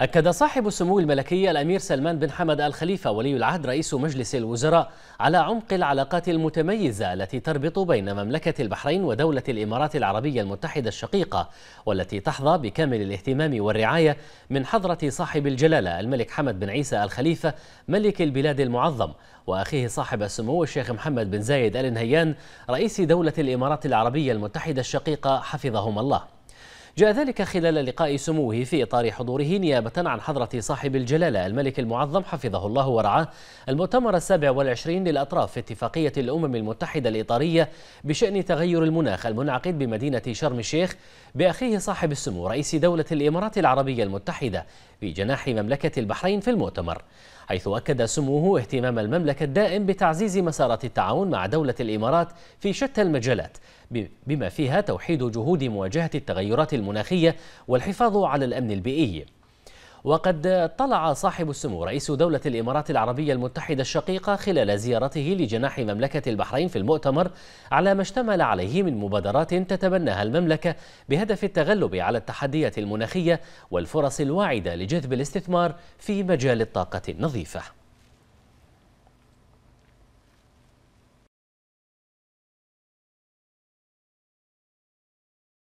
أكد صاحب السمو الملكي الأمير سلمان بن حمد الخليفة ولي العهد رئيس مجلس الوزراء على عمق العلاقات المتميزة التي تربط بين مملكة البحرين ودولة الإمارات العربية المتحدة الشقيقة والتي تحظى بكامل الاهتمام والرعاية من حضرة صاحب الجلالة الملك حمد بن عيسى الخليفة ملك البلاد المعظم وأخيه صاحب السمو الشيخ محمد بن زايد آل نهيان رئيس دولة الإمارات العربية المتحدة الشقيقة حفظهما الله جاء ذلك خلال لقاء سموه في إطار حضوره نيابة عن حضرة صاحب الجلالة الملك المعظم حفظه الله ورعاه المؤتمر السابع والعشرين للأطراف في اتفاقية الأمم المتحدة الإطارية بشأن تغير المناخ المنعقد بمدينة شرم الشيخ بأخيه صاحب السمو رئيس دولة الإمارات العربية المتحدة بجناح مملكة البحرين في المؤتمر حيث أكد سموه اهتمام المملكة الدائم بتعزيز مسارات التعاون مع دولة الإمارات في شتى المجالات بما فيها توحيد جهود مواجهة التغيرات المناخية والحفاظ على الأمن البيئي وقد طلع صاحب السمو رئيس دولة الإمارات العربية المتحدة الشقيقة خلال زيارته لجناح مملكة البحرين في المؤتمر على ما اشتمل عليه من مبادرات تتبناها المملكة بهدف التغلب على التحديات المناخية والفرص الواعدة لجذب الاستثمار في مجال الطاقة النظيفة